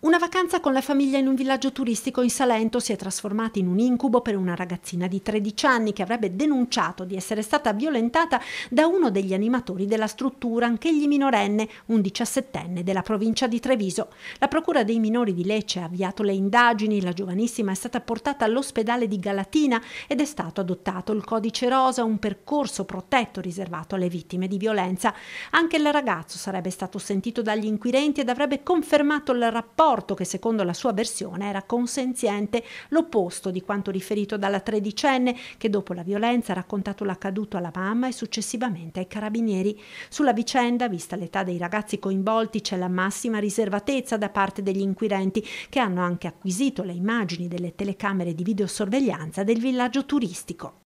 Una vacanza con la famiglia in un villaggio turistico in Salento si è trasformata in un incubo per una ragazzina di 13 anni che avrebbe denunciato di essere stata violentata da uno degli animatori della struttura, anch'egli minorenne, un 17enne della provincia di Treviso. La Procura dei minori di Lecce ha avviato le indagini, la giovanissima è stata portata all'ospedale di Galatina ed è stato adottato il codice rosa, un percorso protetto riservato alle vittime di violenza. Anche il ragazzo sarebbe stato sentito dagli inquirenti ed avrebbe confermato il rapporto torto che secondo la sua versione era consenziente, l'opposto di quanto riferito dalla tredicenne che dopo la violenza ha raccontato l'accaduto alla mamma e successivamente ai carabinieri. Sulla vicenda, vista l'età dei ragazzi coinvolti, c'è la massima riservatezza da parte degli inquirenti che hanno anche acquisito le immagini delle telecamere di videosorveglianza del villaggio turistico.